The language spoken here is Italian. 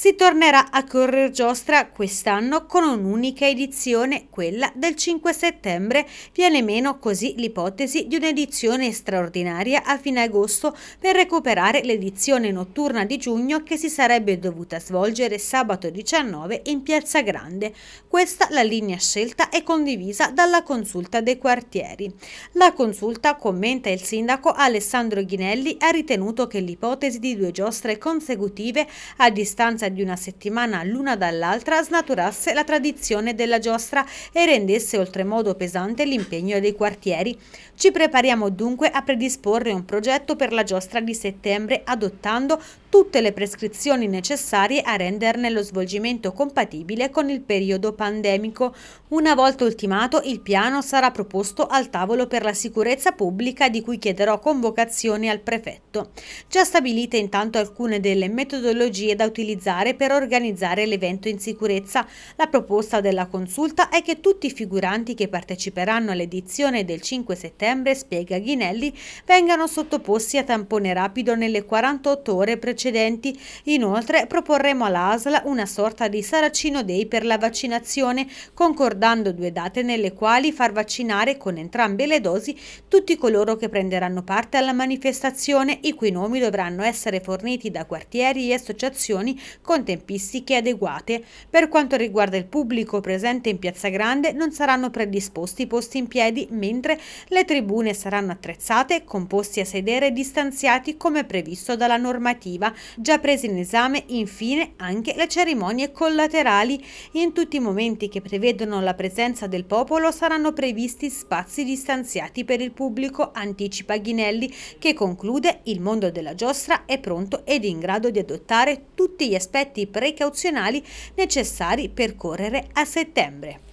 Si tornerà a correr giostra quest'anno con un'unica edizione, quella del 5 settembre. Viene meno così l'ipotesi di un'edizione straordinaria a fine agosto per recuperare l'edizione notturna di giugno che si sarebbe dovuta svolgere sabato 19 in Piazza Grande. Questa la linea scelta e condivisa dalla consulta dei quartieri. La consulta, commenta il sindaco Alessandro Ghinelli, ha ritenuto che l'ipotesi di due giostre consecutive a distanza distanza di una settimana l'una dall'altra snaturasse la tradizione della giostra e rendesse oltremodo pesante l'impegno dei quartieri. Ci prepariamo dunque a predisporre un progetto per la giostra di settembre adottando tutte le prescrizioni necessarie a renderne lo svolgimento compatibile con il periodo pandemico. Una volta ultimato il piano sarà proposto al tavolo per la sicurezza pubblica di cui chiederò convocazione al prefetto. Già stabilite intanto alcune delle metodologie da utilizzare per organizzare l'evento in sicurezza. La proposta della consulta è che tutti i figuranti che parteciperanno all'edizione del 5 settembre, spiega Ghinelli, vengano sottoposti a tampone rapido nelle 48 ore precedenti precedenti. Inoltre proporremo all'ASL una sorta di Saracino Day per la vaccinazione, concordando due date nelle quali far vaccinare con entrambe le dosi tutti coloro che prenderanno parte alla manifestazione, i cui nomi dovranno essere forniti da quartieri e associazioni con tempistiche adeguate. Per quanto riguarda il pubblico presente in Piazza Grande, non saranno predisposti posti in piedi, mentre le tribune saranno attrezzate con posti a sedere distanziati come previsto dalla normativa lavorativa, già presi in esame infine anche le cerimonie collaterali. In tutti i momenti che prevedono la presenza del popolo saranno previsti spazi distanziati per il pubblico, anticipa Ghinelli, che conclude il mondo della giostra è pronto ed in grado di adottare tutti gli aspetti precauzionali necessari per correre a settembre.